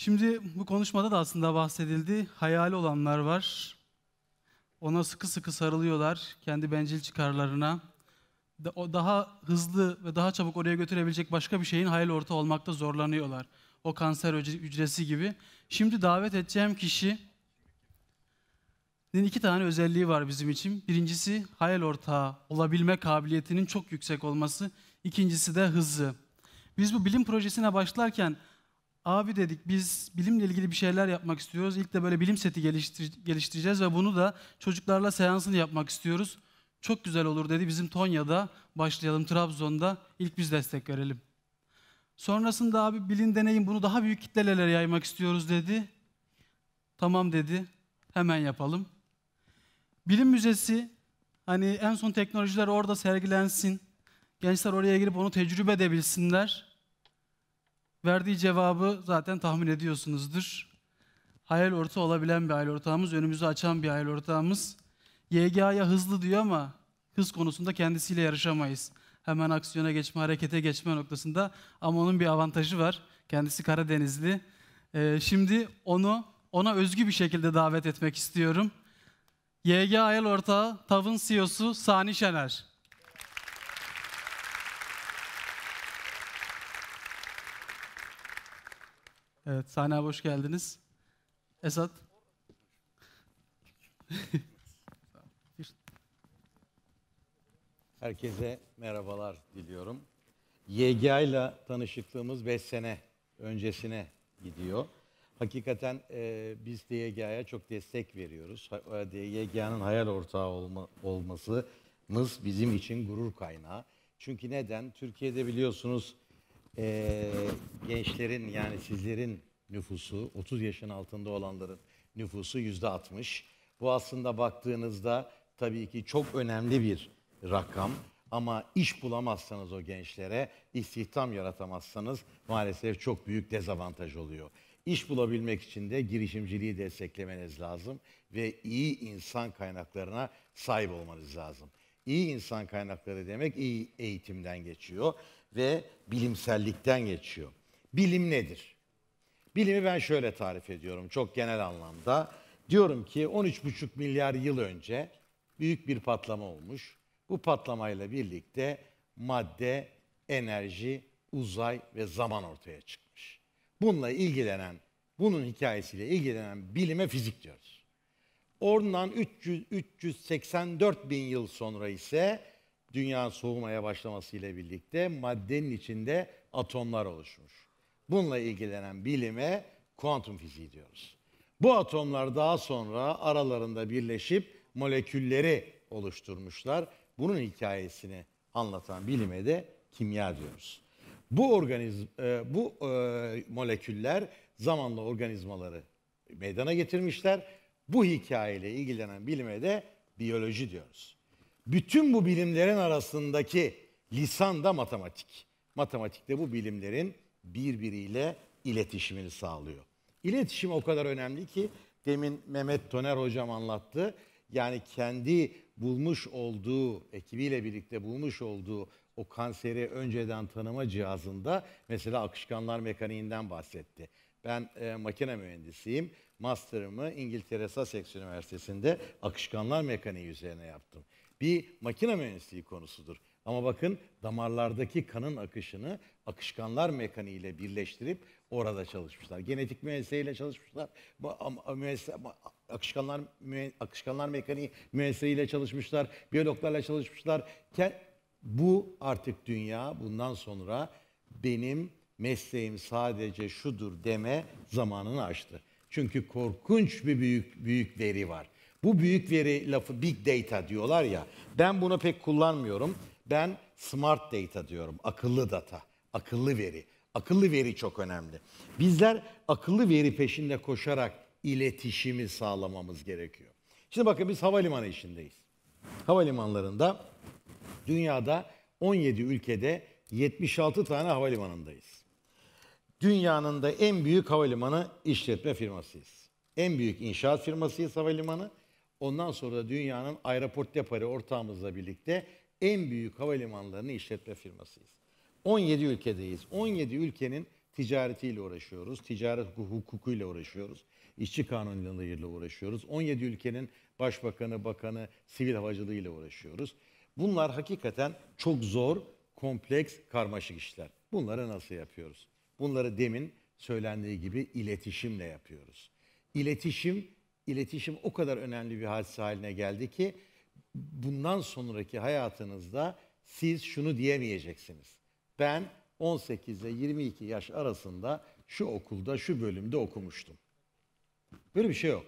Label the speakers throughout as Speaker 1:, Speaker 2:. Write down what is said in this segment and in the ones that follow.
Speaker 1: Şimdi bu konuşmada da aslında bahsedildi. Hayali olanlar var. Ona sıkı sıkı sarılıyorlar kendi bencil çıkarlarına. O daha hızlı ve daha çabuk oraya götürebilecek başka bir şeyin hayal ortağı olmakta zorlanıyorlar. O kanser hücresi gibi. Şimdi davet edeceğim kişi iki tane özelliği var bizim için. Birincisi hayal ortağı olabilme kabiliyetinin çok yüksek olması. İkincisi de hızı. Biz bu bilim projesine başlarken Abi dedik biz bilimle ilgili bir şeyler yapmak istiyoruz. İlk de böyle bilim seti geliştireceğiz ve bunu da çocuklarla seansını yapmak istiyoruz. Çok güzel olur dedi. Bizim Tonya'da başlayalım Trabzon'da. ilk biz destek verelim. Sonrasında abi bilin deneyin bunu daha büyük kitlelere yaymak istiyoruz dedi. Tamam dedi. Hemen yapalım. Bilim Müzesi hani en son teknolojiler orada sergilensin. Gençler oraya girip onu tecrübe edebilsinler. Verdiği cevabı zaten tahmin ediyorsunuzdur. Hayal orta olabilen bir hayal ortağımız, önümüzü açan bir hayal ortağımız. YGA'ya hızlı diyor ama hız konusunda kendisiyle yarışamayız. Hemen aksiyona geçme, harekete geçme noktasında. Ama onun bir avantajı var. Kendisi Karadenizli. Ee, şimdi onu ona özgü bir şekilde davet etmek istiyorum. YGA Hayal Ortağı, TAV'ın CEO'su Sani Şener. Evet, sahne hoş geldiniz. Esat.
Speaker 2: Herkese merhabalar diliyorum. YGA ile tanışıklığımız 5 sene öncesine gidiyor. Hakikaten e, biz de YGA'ya çok destek veriyoruz. E, YGA'nın hayal ortağı olma, olmasımız bizim için gurur kaynağı. Çünkü neden? Türkiye'de biliyorsunuz e, gençlerin yani sizlerin nüfusu 30 yaşın altında olanların nüfusu yüzde 60. Bu aslında baktığınızda tabii ki çok önemli bir rakam. Ama iş bulamazsanız o gençlere, istihdam yaratamazsanız maalesef çok büyük dezavantaj oluyor. İş bulabilmek için de girişimciliği desteklemeniz lazım ve iyi insan kaynaklarına sahip olmanız lazım. İyi insan kaynakları demek iyi eğitimden geçiyor ve bilimsellikten geçiyor. Bilim nedir? Bilimi ben şöyle tarif ediyorum çok genel anlamda. Diyorum ki 13,5 milyar yıl önce büyük bir patlama olmuş. Bu patlamayla birlikte madde, enerji, uzay ve zaman ortaya çıkmış. Bununla ilgilenen, bunun hikayesiyle ilgilenen bilime fizik diyoruz. Oradan 300, 384 bin yıl sonra ise dünya soğumaya başlamasıyla birlikte maddenin içinde atomlar oluşmuş. Bununla ilgilenen bilime kuantum fiziği diyoruz. Bu atomlar daha sonra aralarında birleşip molekülleri oluşturmuşlar. Bunun hikayesini anlatan bilime de kimya diyoruz. Bu organiz e, bu e, moleküller zamanla organizmaları meydana getirmişler. Bu hikayeyle ilgilenen bilime de biyoloji diyoruz. Bütün bu bilimlerin arasındaki lisan da matematik. Matematik de bu bilimlerin birbiriyle iletişimini sağlıyor. İletişim o kadar önemli ki demin Mehmet Toner hocam anlattı. Yani kendi bulmuş olduğu, ekibiyle birlikte bulmuş olduğu o kanseri önceden tanıma cihazında mesela akışkanlar mekaniğinden bahsetti. Ben e, makine mühendisiyim. Master'ımı İngiltere Sussex Üniversitesi'nde akışkanlar mekaniği üzerine yaptım bir makine mühendisliği konusudur. Ama bakın damarlardaki kanın akışını akışkanlar mekaniği ile birleştirip orada çalışmışlar. Genetik mühendisliğiyle çalışmışlar. Akışkanlar, akışkanlar mekaniği mühendisliğiyle çalışmışlar. Biyologlarla çalışmışlar. Bu artık dünya bundan sonra benim mesleğim sadece şudur deme zamanını aştı. Çünkü korkunç bir büyük büyük veri var. Bu büyük veri lafı big data diyorlar ya. Ben bunu pek kullanmıyorum. Ben smart data diyorum. Akıllı data, akıllı veri. Akıllı veri çok önemli. Bizler akıllı veri peşinde koşarak iletişimi sağlamamız gerekiyor. Şimdi bakın biz havalimanı işindeyiz. Havalimanlarında dünyada 17 ülkede 76 tane havalimanındayız. Dünyanın da en büyük havalimanı işletme firmasıyız. En büyük inşaat firmasıyız havalimanı. Ondan sonra da dünyanın Aeroport Depari ortağımızla birlikte en büyük havalimanlarını işletme firmasıyız. 17 ülkedeyiz. 17 ülkenin ticaretiyle uğraşıyoruz. Ticaret hukukuyla uğraşıyoruz. İşçi kanunlarıyla uğraşıyoruz. 17 ülkenin başbakanı, bakanı, sivil havacılığıyla uğraşıyoruz. Bunlar hakikaten çok zor, kompleks, karmaşık işler. Bunları nasıl yapıyoruz? Bunları demin söylendiği gibi iletişimle yapıyoruz. İletişim iletişim o kadar önemli bir hadise haline geldi ki bundan sonraki hayatınızda siz şunu diyemeyeceksiniz. Ben 18 ile 22 yaş arasında şu okulda, şu bölümde okumuştum. Böyle bir şey yok.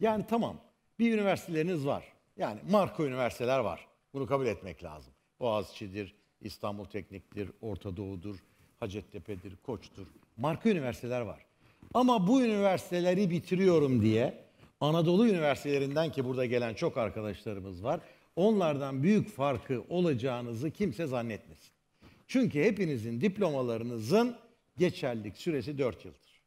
Speaker 2: Yani tamam bir üniversiteleriniz var. Yani marka üniversiteler var. Bunu kabul etmek lazım. Boğaziçi'dir, İstanbul Teknik'tir, Orta Doğu'dur, Hacettepe'dir, Koç'tur. Marka üniversiteler var. Ama bu üniversiteleri bitiriyorum diye Anadolu üniversitelerinden ki burada gelen çok arkadaşlarımız var. Onlardan büyük farkı olacağınızı kimse zannetmesin. Çünkü hepinizin diplomalarınızın geçerlilik süresi 4 yıldır.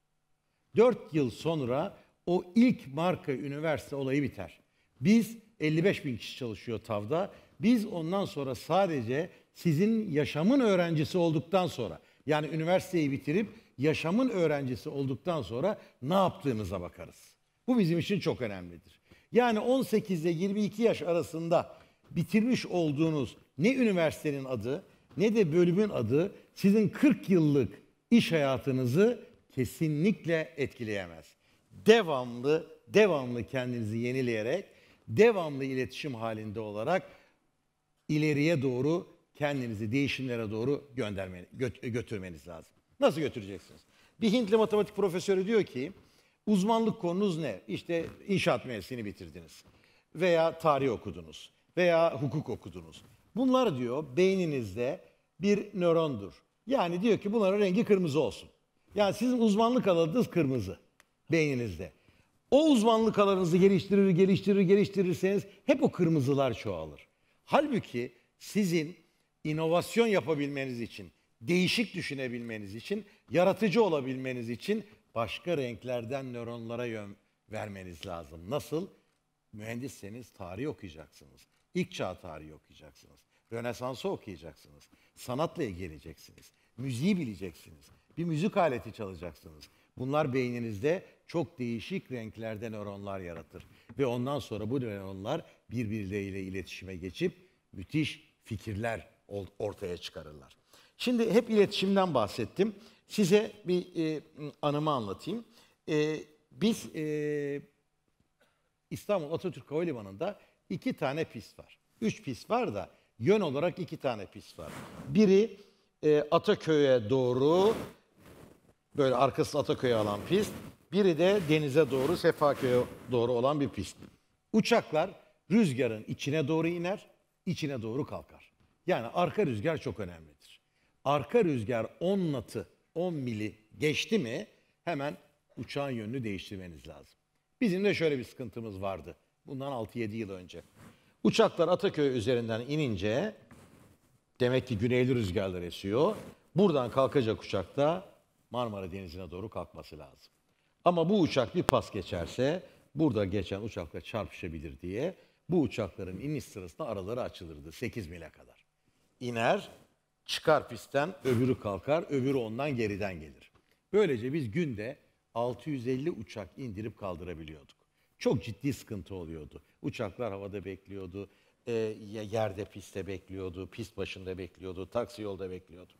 Speaker 2: 4 yıl sonra o ilk marka üniversite olayı biter. Biz 55 bin kişi çalışıyor TAV'da. Biz ondan sonra sadece sizin yaşamın öğrencisi olduktan sonra yani üniversiteyi bitirip yaşamın öğrencisi olduktan sonra ne yaptığınıza bakarız. Bu bizim için çok önemlidir. Yani 18 ile 22 yaş arasında bitirmiş olduğunuz ne üniversitenin adı ne de bölümün adı sizin 40 yıllık iş hayatınızı kesinlikle etkileyemez. Devamlı, devamlı kendinizi yenileyerek, devamlı iletişim halinde olarak ileriye doğru kendinizi değişimlere doğru göndermeniz, götürmeniz lazım. Nasıl götüreceksiniz? Bir Hintli matematik profesörü diyor ki, Uzmanlık konunuz ne? İşte inşaat mühendisliğini bitirdiniz veya tarih okudunuz veya hukuk okudunuz. Bunlar diyor beyninizde bir nörondur. Yani diyor ki bunların rengi kırmızı olsun. Yani sizin uzmanlık alanınız kırmızı beyninizde. O uzmanlık alanınızı geliştirir, geliştirir, geliştirirseniz hep o kırmızılar çoğalır. Halbuki sizin inovasyon yapabilmeniz için, değişik düşünebilmeniz için, yaratıcı olabilmeniz için başka renklerden nöronlara yön vermeniz lazım. Nasıl? Mühendisseniz tarih okuyacaksınız. İlk çağ tarihi okuyacaksınız. Rönesans'ı okuyacaksınız. Sanatla ilgileneceksiniz. Müziği bileceksiniz. Bir müzik aleti çalacaksınız. Bunlar beyninizde çok değişik renklerde nöronlar yaratır. Ve ondan sonra bu nöronlar birbirleriyle iletişime geçip müthiş fikirler ortaya çıkarırlar. Şimdi hep iletişimden bahsettim. Size bir e, anımı anlatayım. E, biz e, İstanbul Atatürk Havalimanı'nda iki tane pist var. Üç pist var da yön olarak iki tane pist var. Biri e, Ataköy'e doğru böyle arkası Ataköy'e alan pist. Biri de denize doğru Sefaköy'e doğru olan bir pist. Uçaklar rüzgarın içine doğru iner, içine doğru kalkar. Yani arka rüzgar çok önemli. Arka rüzgar 10 natı 10 mili geçti mi hemen uçağın yönünü değiştirmeniz lazım. Bizim de şöyle bir sıkıntımız vardı. Bundan 6-7 yıl önce. Uçaklar Ataköy üzerinden inince demek ki güneyli rüzgarlar esiyor. Buradan kalkacak uçak da Marmara Denizi'ne doğru kalkması lazım. Ama bu uçak bir pas geçerse burada geçen uçakla çarpışabilir diye bu uçakların iniş sırasında araları açılırdı 8 mile kadar. İner çıkar pistten. Öbürü kalkar, öbürü ondan geriden gelir. Böylece biz günde 650 uçak indirip kaldırabiliyorduk. Çok ciddi sıkıntı oluyordu. Uçaklar havada bekliyordu, e, yerde pistte bekliyordu, pist başında bekliyordu, taksi yolda bekliyordu.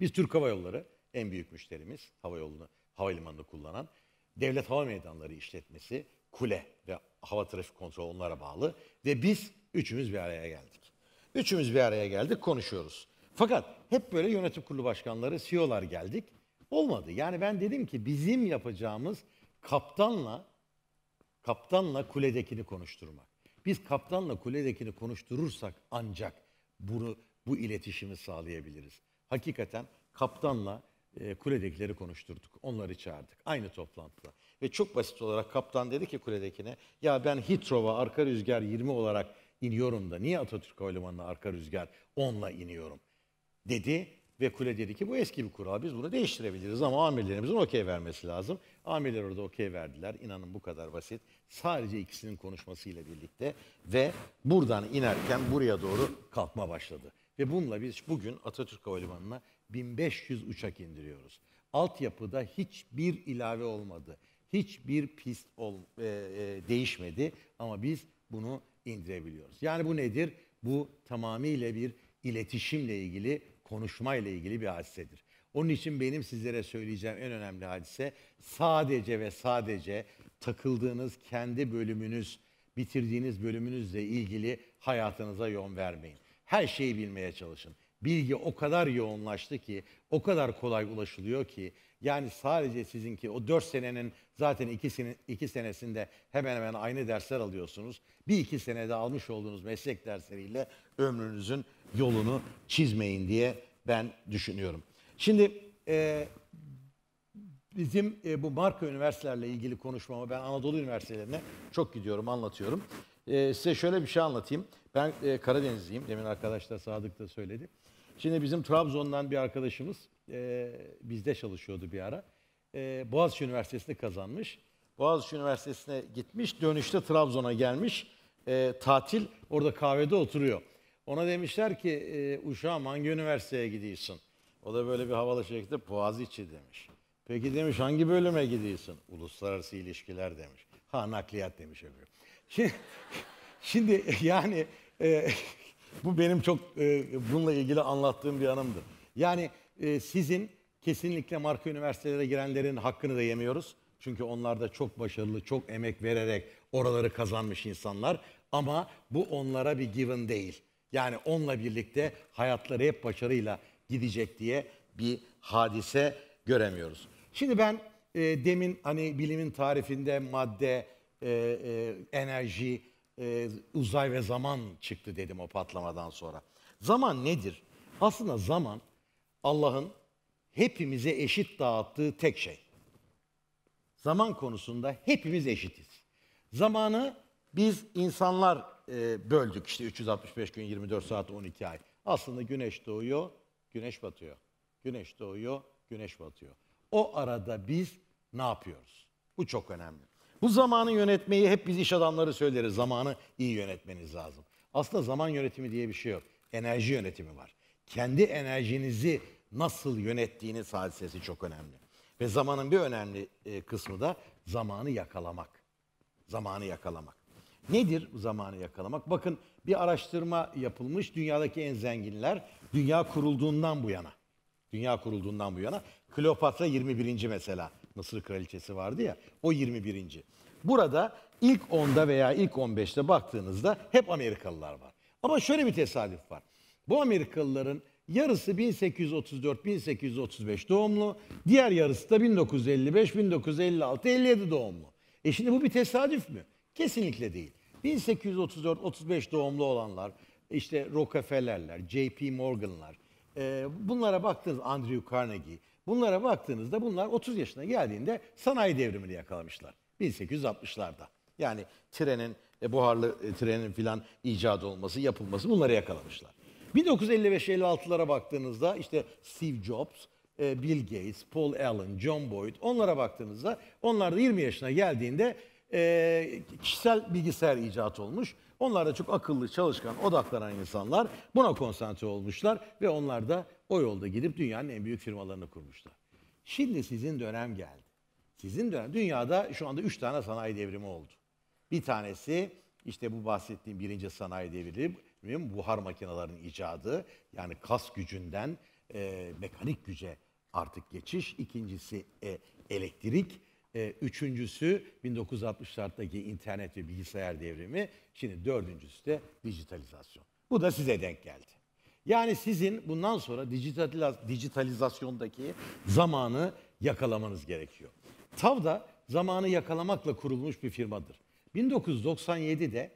Speaker 2: Biz Türk Hava Yolları en büyük müşterimiz, hava yolunu, havalimanını kullanan Devlet Hava Meydanları işletmesi, kule ve hava trafik kontrolü onlara bağlı ve biz üçümüz bir araya geldik. Üçümüz bir araya geldik, konuşuyoruz. Fakat hep böyle yönetim kurulu başkanları, CEO'lar geldik. Olmadı. Yani ben dedim ki bizim yapacağımız kaptanla kaptanla kuledekini konuşturmak. Biz kaptanla kuledekini konuşturursak ancak bunu bu iletişimi sağlayabiliriz. Hakikaten kaptanla e, kuledekileri konuşturduk. Onları çağırdık aynı toplantıda. Ve çok basit olarak kaptan dedi ki kuledekine ya ben Hitrov'a arka rüzgar 20 olarak iniyorum da niye Atatürk Havalimanı'na arka rüzgar 10'la iniyorum? dedi ve kule dedi ki bu eski bir kural biz bunu değiştirebiliriz ama amirlerimizin okey vermesi lazım. Amirler orada okey verdiler. İnanın bu kadar basit. Sadece ikisinin konuşmasıyla birlikte ve buradan inerken buraya doğru kalkma başladı. Ve bununla biz bugün Atatürk Havalimanı'na 1500 uçak indiriyoruz. Altyapıda hiçbir ilave olmadı. Hiçbir pist ol, e, e, değişmedi ama biz bunu indirebiliyoruz. Yani bu nedir? Bu tamamıyla bir iletişimle ilgili konuşma ile ilgili bir hadisedir. Onun için benim sizlere söyleyeceğim en önemli hadise sadece ve sadece takıldığınız kendi bölümünüz, bitirdiğiniz bölümünüzle ilgili hayatınıza yön vermeyin. Her şeyi bilmeye çalışın. Bilgi o kadar yoğunlaştı ki, o kadar kolay ulaşılıyor ki yani sadece sizinki o 4 senenin zaten ikisinin, iki senesinde hemen hemen aynı dersler alıyorsunuz. Bir iki senede almış olduğunuz meslek dersleriyle ömrünüzün yolunu çizmeyin diye ben düşünüyorum. Şimdi e, bizim e, bu marka üniversitelerle ilgili konuşmama ben Anadolu üniversitelerine çok gidiyorum anlatıyorum. E, size şöyle bir şey anlatayım. Ben e, Karadenizliyim. Demin arkadaşlar Sadık da söyledi. Şimdi bizim Trabzon'dan bir arkadaşımız e, bizde çalışıyordu bir ara. E, Boğaziçi Üniversitesi'ni kazanmış. Boğaziçi Üniversitesi'ne gitmiş. Dönüşte Trabzon'a gelmiş. E, tatil orada kahvede oturuyor. Ona demişler ki e, uşağım hangi üniversiteye gidiyorsun? O da böyle bir havalı şekilde Boğaziçi demiş. Peki demiş hangi bölüme gidiyorsun? Uluslararası ilişkiler demiş. Ha nakliyat demiş öbürü. Şimdi, şimdi yani e, bu benim çok e, bununla ilgili anlattığım bir anımdı. Yani e, sizin kesinlikle marka üniversitelere girenlerin hakkını da yemiyoruz. Çünkü onlar da çok başarılı, çok emek vererek oraları kazanmış insanlar. Ama bu onlara bir given değil. Yani onunla birlikte hayatları hep başarıyla gidecek diye bir hadise göremiyoruz. Şimdi ben e, demin hani bilimin tarifinde madde, e, e, enerji, e, uzay ve zaman çıktı dedim o patlamadan sonra. Zaman nedir? Aslında zaman Allah'ın hepimize eşit dağıttığı tek şey. Zaman konusunda hepimiz eşitiz. Zamanı biz insanlar e, böldük işte 365 gün 24 saat 12 ay. Aslında güneş doğuyor, güneş batıyor. Güneş doğuyor, güneş batıyor. O arada biz ne yapıyoruz? Bu çok önemli. Bu zamanı yönetmeyi hep biz iş adamları söyleriz. Zamanı iyi yönetmeniz lazım. Aslında zaman yönetimi diye bir şey yok. Enerji yönetimi var. Kendi enerjinizi nasıl yönettiğiniz hadisesi çok önemli. Ve zamanın bir önemli e, kısmı da zamanı yakalamak. Zamanı yakalamak. Nedir zamanı yakalamak? Bakın bir araştırma yapılmış. Dünyadaki en zenginler dünya kurulduğundan bu yana. Dünya kurulduğundan bu yana. Kleopatra 21. mesela. Mısır Kraliçesi vardı ya o 21. Burada ilk 10'da veya ilk 15'te baktığınızda hep Amerikalılar var. Ama şöyle bir tesadüf var. Bu Amerikalıların yarısı 1834-1835 doğumlu, diğer yarısı da 1955-1956-57 doğumlu. E şimdi bu bir tesadüf mü? Kesinlikle değil. 1834-35 doğumlu olanlar, işte Rockefeller'ler, JP Morgan'lar, e, bunlara baktığınız Andrew Carnegie, Bunlara baktığınızda bunlar 30 yaşına geldiğinde sanayi devrimini yakalamışlar. 1860'larda. Yani trenin, e, buharlı e, trenin filan icat olması, yapılması bunları yakalamışlar. 1955-56'lara baktığınızda işte Steve Jobs, e, Bill Gates, Paul Allen, John Boyd onlara baktığınızda onlar da 20 yaşına geldiğinde kişisel bilgisayar icat olmuş. Onlar da çok akıllı, çalışkan, odaklanan insanlar buna konsantre olmuşlar ve onlar da o yolda gidip dünyanın en büyük firmalarını kurmuşlar. Şimdi sizin dönem geldi. Sizin dönem, dünyada şu anda üç tane sanayi devrimi oldu. Bir tanesi işte bu bahsettiğim birinci sanayi devrimi buhar makinelerinin icadı. Yani kas gücünden e, mekanik güce artık geçiş. İkincisi e, elektrik. E, üçüncüsü 1960'lardaki internet ve bilgisayar devrimi. Şimdi dördüncüsü de dijitalizasyon. Bu da size denk geldi. Yani sizin bundan sonra dijitalizasyondaki zamanı yakalamanız gerekiyor. TAV da zamanı yakalamakla kurulmuş bir firmadır. 1997'de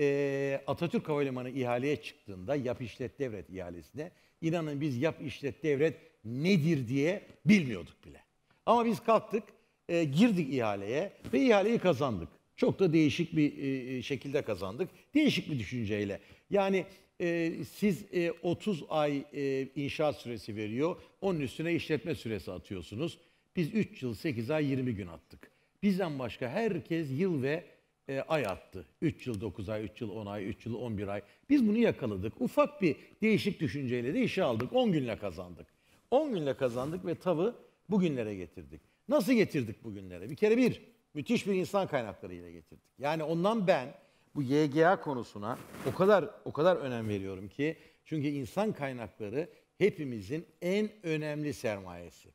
Speaker 2: e, Atatürk Havalimanı ihaleye çıktığında Yap İşlet Devret ihalesine inanın biz Yap İşlet Devret nedir diye bilmiyorduk bile. Ama biz kalktık, e, girdik ihaleye ve ihaleyi kazandık. Çok da değişik bir e, şekilde kazandık. Değişik bir düşünceyle. Yani e, siz e, 30 ay e, inşaat süresi veriyor. Onun üstüne işletme süresi atıyorsunuz. Biz 3 yıl 8 ay 20 gün attık. Bizden başka herkes yıl ve e, ay attı. 3 yıl 9 ay, 3 yıl 10 ay, 3 yıl 11 ay. Biz bunu yakaladık. Ufak bir değişik düşünceyle de işe aldık. 10 günle kazandık. 10 günle kazandık ve tavı bugünlere getirdik. Nasıl getirdik bugünlere? Bir kere bir, müthiş bir insan kaynaklarıyla getirdik. Yani ondan ben bu YGA konusuna o kadar o kadar önem veriyorum ki çünkü insan kaynakları hepimizin en önemli sermayesi.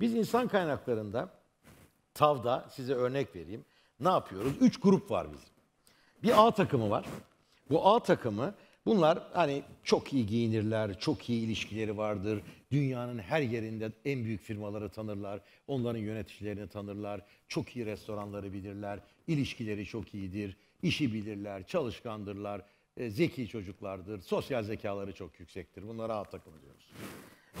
Speaker 2: Biz insan kaynaklarında TAV'da size örnek vereyim. Ne yapıyoruz? Üç grup var bizim. Bir A takımı var. Bu A takımı bunlar hani çok iyi giyinirler, çok iyi ilişkileri vardır. Dünyanın her yerinde en büyük firmaları tanırlar. Onların yöneticilerini tanırlar. Çok iyi restoranları bilirler. İlişkileri çok iyidir işi bilirler, çalışkandırlar, e, zeki çocuklardır, sosyal zekaları çok yüksektir. Bunlara alt takım diyoruz.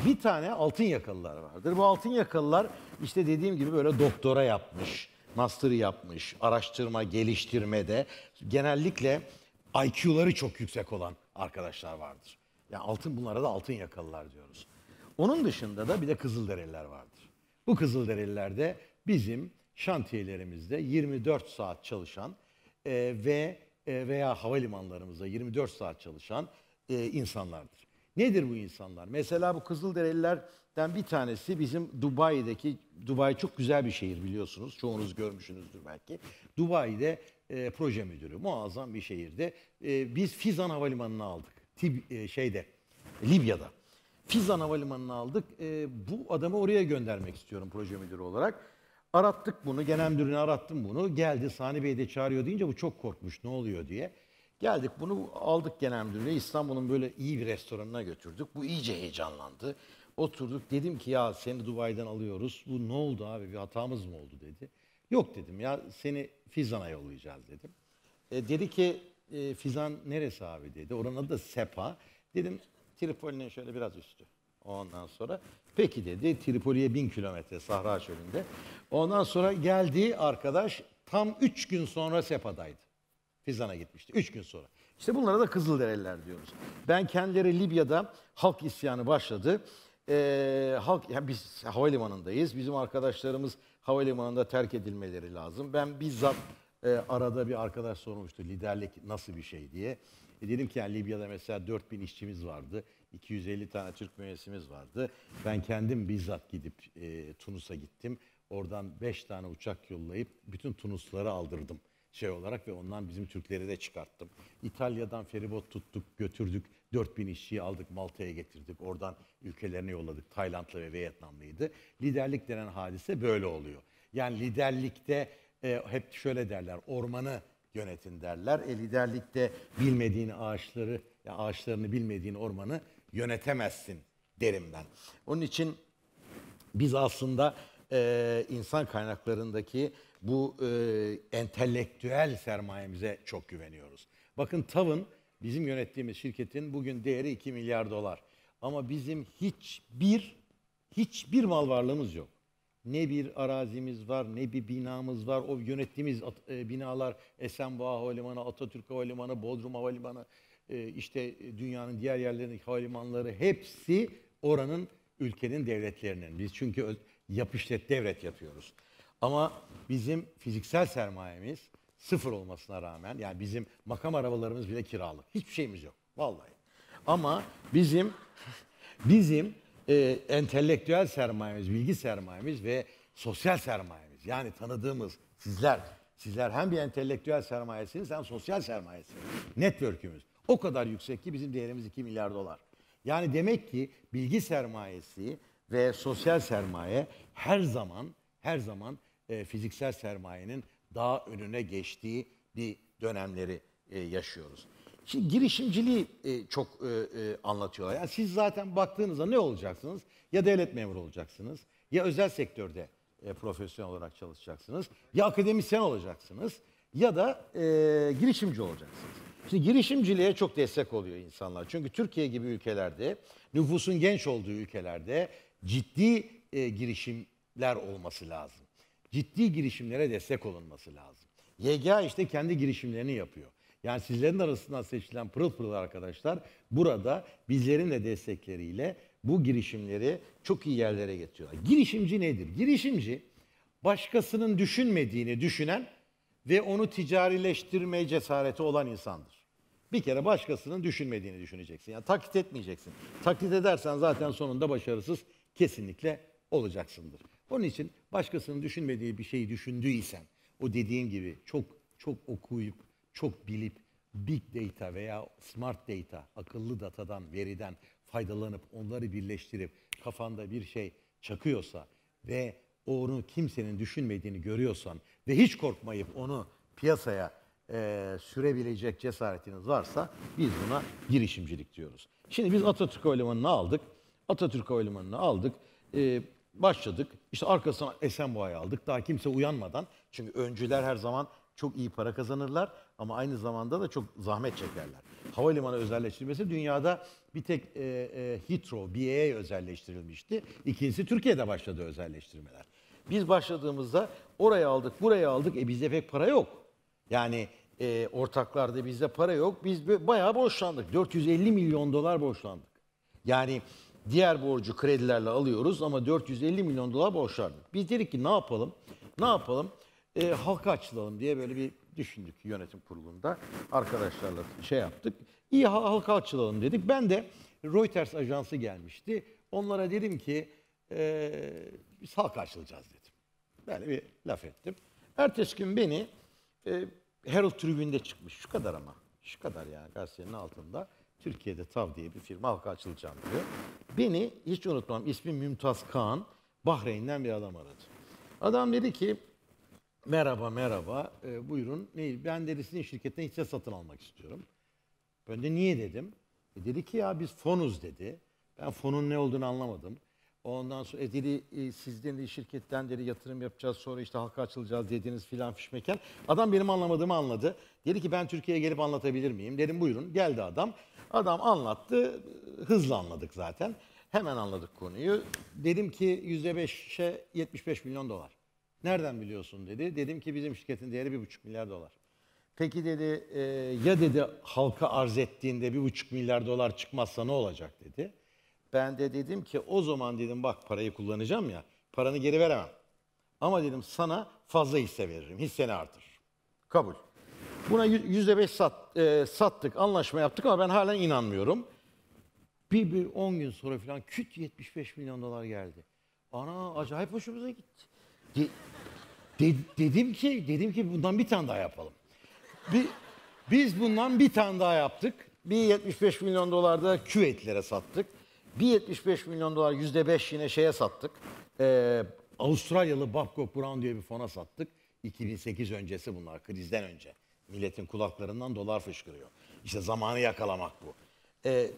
Speaker 2: Bir tane altın yakalılar vardır. Bu altın yakalılar işte dediğim gibi böyle doktora yapmış, master yapmış, araştırma, geliştirmede genellikle IQ'ları çok yüksek olan arkadaşlar vardır. Yani altın bunlara da altın yakalılar diyoruz. Onun dışında da bir de Kızılderililer vardır. Bu Kızılderililer de bizim şantiyelerimizde 24 saat çalışan e, ve e, veya havalimanlarımızda 24 saat çalışan e, insanlardır. Nedir bu insanlar? Mesela bu Kızılderililerden bir tanesi bizim Dubai'deki, Dubai çok güzel bir şehir biliyorsunuz. Çoğunuz görmüşsünüzdür belki. Dubai'de e, proje müdürü muazzam bir şehirde. E, biz Fizan Havalimanı'nı aldık. Tib, e, şeyde, Libya'da. Fizan Havalimanı'nı aldık. E, bu adamı oraya göndermek istiyorum proje müdürü olarak. Arattık bunu, genel müdürünü arattım bunu. Geldi, Sani Bey de çağırıyor deyince bu çok korkmuş ne oluyor diye. Geldik bunu aldık genel müdürlüğe İstanbul'un böyle iyi bir restoranına götürdük. Bu iyice heyecanlandı. Oturduk dedim ki ya seni Dubai'den alıyoruz. Bu ne oldu abi bir hatamız mı oldu dedi. Yok dedim ya seni Fizan'a yollayacağız dedim. E, dedi ki e, Fizan neresi abi dedi. Oranın adı da Sepa. Dedim Tripoli'nin şöyle biraz üstü. Ondan sonra peki dedi Tripoli'ye bin kilometre sahra çölünde. Ondan sonra geldiği arkadaş tam üç gün sonra Sepa'daydı. Fizan'a gitmişti. Üç gün sonra. İşte bunlara da Kızılderililer diyoruz. Ben kendileri Libya'da halk isyanı başladı. Ee, halk, yani biz havalimanındayız. Bizim arkadaşlarımız havalimanında terk edilmeleri lazım. Ben bizzat e, arada bir arkadaş sormuştu liderlik nasıl bir şey diye. E dedim ki yani Libya'da mesela 4000 işçimiz vardı. 250 tane Türk müessimiz vardı. Ben kendim bizzat gidip e, Tunus'a gittim. Oradan 5 tane uçak yollayıp bütün Tunusları aldırdım şey olarak ve ondan bizim Türkleri de çıkarttım. İtalya'dan feribot tuttuk, götürdük. 4000 işçiyi aldık, Malta'ya getirdik. Oradan ülkelerine yolladık. Taylandlı ve Vietnamlıydı. Liderlik denen hadise böyle oluyor. Yani liderlikte e, hep şöyle derler, ormanı yönetin derler. E, liderlikte bilmediğin ağaçları, ya ağaçlarını bilmediğin ormanı yönetemezsin derim ben. Onun için biz aslında e, insan kaynaklarındaki bu e, entelektüel sermayemize çok güveniyoruz. Bakın TAV'ın bizim yönettiğimiz şirketin bugün değeri 2 milyar dolar. Ama bizim hiçbir hiçbir mal varlığımız yok. Ne bir arazimiz var, ne bir binamız var. O yönettiğimiz e, binalar Esenboğa Havalimanı, Atatürk Havalimanı, Bodrum Havalimanı, ee, e, işte dünyanın diğer yerlerindeki havalimanları hepsi oranın ülkenin devletlerinin. Biz çünkü yapışlet devlet yapıyoruz. Ama bizim fiziksel sermayemiz sıfır olmasına rağmen yani bizim makam arabalarımız bile kiralık, Hiçbir şeyimiz yok. Vallahi. Ama bizim bizim e, entelektüel sermayemiz, bilgi sermayemiz ve sosyal sermayemiz yani tanıdığımız sizler sizler hem bir entelektüel sermayesiniz hem sosyal sermayesiniz. Network'ümüz. O kadar yüksek ki bizim değerimiz 2 milyar dolar. Yani demek ki bilgi sermayesi ve sosyal sermaye her zaman her zaman e, fiziksel sermayenin daha önüne geçtiği bir dönemleri e, yaşıyoruz. Şimdi girişimciliği e, çok e, e, anlatıyorlar. Yani siz zaten baktığınızda ne olacaksınız? Ya devlet memuru olacaksınız, ya özel sektörde e, profesyonel olarak çalışacaksınız, ya akademisyen olacaksınız, ya da e, girişimci olacaksınız. İşte girişimciliğe çok destek oluyor insanlar. Çünkü Türkiye gibi ülkelerde, nüfusun genç olduğu ülkelerde ciddi e, girişimler olması lazım. Ciddi girişimlere destek olunması lazım. YGA işte kendi girişimlerini yapıyor. Yani sizlerin arasından seçilen pırıl pırıl arkadaşlar burada bizlerin de destekleriyle bu girişimleri çok iyi yerlere getiriyorlar. Girişimci nedir? Girişimci başkasının düşünmediğini düşünen ve onu ticarileştirmeye cesareti olan insandır. Bir kere başkasının düşünmediğini düşüneceksin. Yani taklit etmeyeceksin. Taklit edersen zaten sonunda başarısız kesinlikle olacaksındır. Onun için başkasının düşünmediği bir şeyi düşündüysen, o dediğim gibi çok çok okuyup, çok bilip, big data veya smart data, akıllı datadan, veriden faydalanıp onları birleştirip kafanda bir şey çakıyorsa ve onu kimsenin düşünmediğini görüyorsan ve hiç korkmayıp onu piyasaya e, sürebilecek cesaretiniz varsa biz buna girişimcilik diyoruz. Şimdi biz Atatürk Havalimanı'nı aldık. Atatürk Havalimanı'nı aldık. E, başladık. İşte arkasına Esenboğa'yı aldık. Daha kimse uyanmadan. Çünkü öncüler her zaman çok iyi para kazanırlar ama aynı zamanda da çok zahmet çekerler. Havalimanı özelleştirilmesi dünyada bir tek e, e, Heathrow, BA'ya özelleştirilmişti. İkincisi Türkiye'de başladı özelleştirmeler. Biz başladığımızda oraya aldık, buraya aldık. E bizde pek para yok. Yani e, ortaklarda bizde para yok. Biz bayağı borçlandık. 450 milyon dolar borçlandık. Yani diğer borcu kredilerle alıyoruz ama 450 milyon dolar borçlandık. Biz dedik ki ne yapalım? Ne yapalım? E, halka açılalım diye böyle bir düşündük yönetim kurulunda. Arkadaşlarla şey yaptık. İyi halka açılalım dedik. Ben de Reuters ajansı gelmişti. Onlara dedim ki e, biz halka açılacağız dedim. Böyle bir laf ettim. Ertesi gün beni e, Herald Tribü'nde çıkmış. Şu kadar ama. Şu kadar yani gazetenin altında. Türkiye'de TAV diye bir firma halka açılacağım diyor. Beni hiç unutmam ismi Mümtaz Kağan Bahreyn'den bir adam aradı. Adam dedi ki merhaba merhaba e, buyurun ne, ben dedi sizin şirketten hisse satın almak istiyorum. Ben de niye dedim. E, dedi ki ya biz fonuz dedi. Ben fonun ne olduğunu anlamadım. Ondan sonra e, e, sizden de şirketten dedi yatırım yapacağız sonra işte halka açılacağız dediniz filan fişmeken. Adam benim anlamadığımı anladı. Dedi ki ben Türkiye'ye gelip anlatabilir miyim? Dedim buyurun. Geldi adam. Adam anlattı. Hızlı anladık zaten. Hemen anladık konuyu. Dedim ki %5'e 75 milyon dolar. Nereden biliyorsun dedi. Dedim ki bizim şirketin değeri 1,5 milyar dolar. Peki dedi e, ya dedi halka arz ettiğinde 1,5 milyar dolar çıkmazsa ne olacak dedi. Ben de dedim ki o zaman dedim bak parayı kullanacağım ya paranı geri veremem. Ama dedim sana fazla hisse veririm. Hisseni artır. Kabul. Buna yüzde beş sat, e, sattık, anlaşma yaptık ama ben halen inanmıyorum. Bir, bir on gün sonra falan küt 75 milyon dolar geldi. Ana acayip hoşumuza gitti. De, de, dedim ki dedim ki bundan bir tane daha yapalım. Bir, biz bundan bir tane daha yaptık. Bir 75 milyon dolar da küvetlere sattık. 1.75 milyon dolar yüzde %5 yine şeye sattık. Ee, Avustralyalı Babcock Brown diye bir fona sattık. 2008 öncesi bunlar krizden önce. Milletin kulaklarından dolar fışkırıyor. İşte zamanı yakalamak bu. Ee,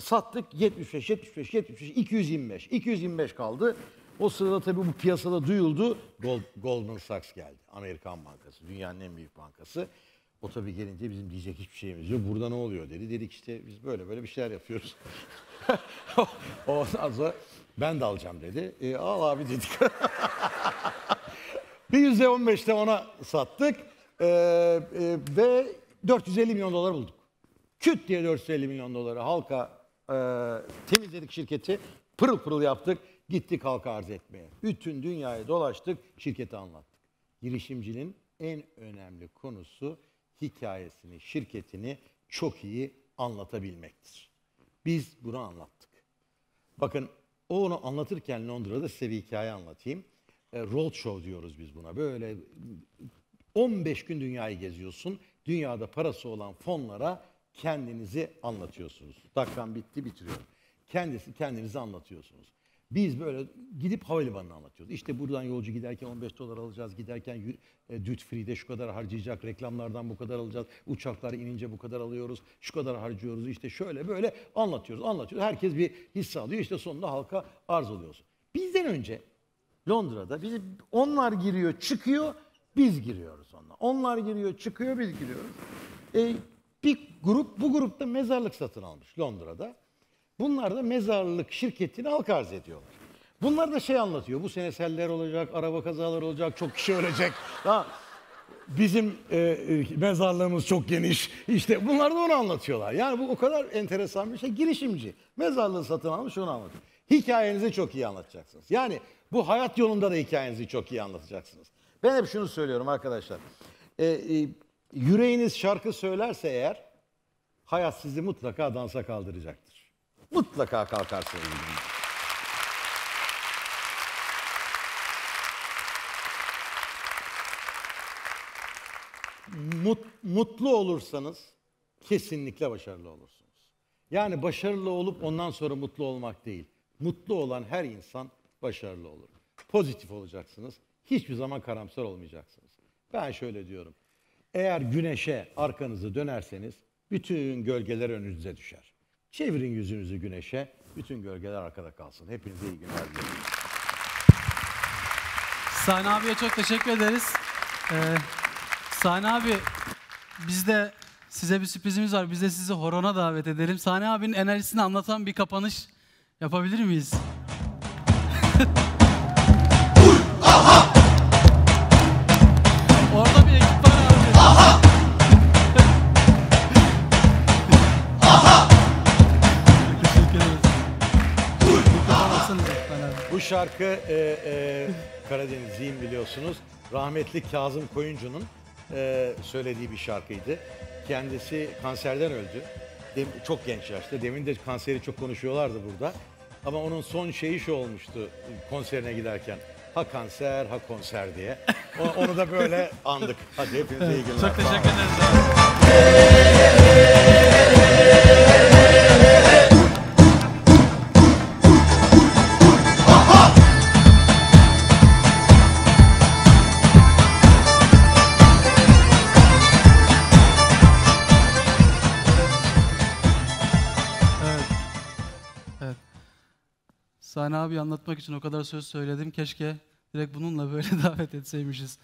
Speaker 2: sattık 75, 75, 75, 225. 225 kaldı. O sırada tabii bu piyasada duyuldu. Gold, Goldman Sachs geldi. Amerikan Bankası, dünyanın en büyük bankası. O tabii gelince bizim diyecek hiçbir şeyimiz yok. Burada ne oluyor dedi. Dedik işte biz böyle böyle bir şeyler yapıyoruz. Ondan sonra ben de alacağım dedi. E, al abi dedik. bir yüzde on beşte ona sattık. E, e, ve 450 milyon dolar bulduk. Küt diye 450 milyon doları halka e, temizledik şirketi. Pırıl pırıl yaptık. Gittik halka arz etmeye. Bütün dünyayı dolaştık. Şirketi anlattık. Girişimcinin en önemli konusu hikayesini, şirketini çok iyi anlatabilmektir. Biz bunu anlattık. Bakın o onu anlatırken Londra'da size bir hikaye anlatayım. E, show diyoruz biz buna. Böyle 15 gün dünyayı geziyorsun. Dünyada parası olan fonlara kendinizi anlatıyorsunuz. Dakikam bitti bitiriyorum. Kendisi kendinizi anlatıyorsunuz. Biz böyle gidip havalimanını anlatıyoruz. İşte buradan yolcu giderken 15 dolar alacağız, giderken e, duty free'de şu kadar harcayacak, reklamlardan bu kadar alacağız, Uçaklar inince bu kadar alıyoruz, şu kadar harcıyoruz, İşte şöyle böyle anlatıyoruz, anlatıyoruz. Herkes bir hisse alıyor, İşte sonunda halka arz oluyorsun. Bizden önce Londra'da bizi onlar giriyor, çıkıyor, biz giriyoruz onlar. Onlar giriyor, çıkıyor, biz giriyoruz. Ee, bir grup, bu grupta mezarlık satın almış Londra'da. Bunlar da mezarlık şirketini halk arz ediyorlar. Bunlar da şey anlatıyor. Bu sene seller olacak, araba kazaları olacak, çok kişi ölecek. bizim e, e, mezarlığımız çok geniş. İşte bunlar da onu anlatıyorlar. Yani bu o kadar enteresan bir şey. Girişimci. Mezarlığı satın almış onu anlatıyor. Hikayenizi çok iyi anlatacaksınız. Yani bu hayat yolunda da hikayenizi çok iyi anlatacaksınız. Ben hep şunu söylüyorum arkadaşlar. E, e, yüreğiniz şarkı söylerse eğer hayat sizi mutlaka dansa kaldıracaktır. Mutlaka kalkarsınız. Mut, mutlu olursanız kesinlikle başarılı olursunuz. Yani başarılı olup ondan sonra mutlu olmak değil. Mutlu olan her insan başarılı olur. Pozitif olacaksınız. Hiçbir zaman karamsar olmayacaksınız. Ben şöyle diyorum. Eğer güneşe arkanızı dönerseniz bütün gölgeler önünüze düşer. Çevirin yüzünüzü güneşe. Bütün gölgeler arkada kalsın. Hepinize iyi günler diliyorum.
Speaker 1: Sahne abiye çok teşekkür ederiz. Ee, Sahne abi bizde size bir sürprizimiz var. Biz de sizi horona davet edelim. Sahne abinin enerjisini anlatan bir kapanış yapabilir miyiz?
Speaker 2: Bu şarkı e, e, Karadenizliyim biliyorsunuz. Rahmetli Kazım Koyuncu'nun e, söylediği bir şarkıydı. Kendisi kanserden öldü. Dem çok genç yaşta. Demin de kanseri çok konuşuyorlardı burada. Ama onun son şeyi şu olmuştu konserine giderken. Ha kanser, ha konser diye. O, onu da böyle andık. Hadi hepinize iyi günler. Çok teşekkür ederiz.
Speaker 1: Sani abi anlatmak için o kadar söz söyledim. Keşke direkt bununla böyle davet etseymişiz.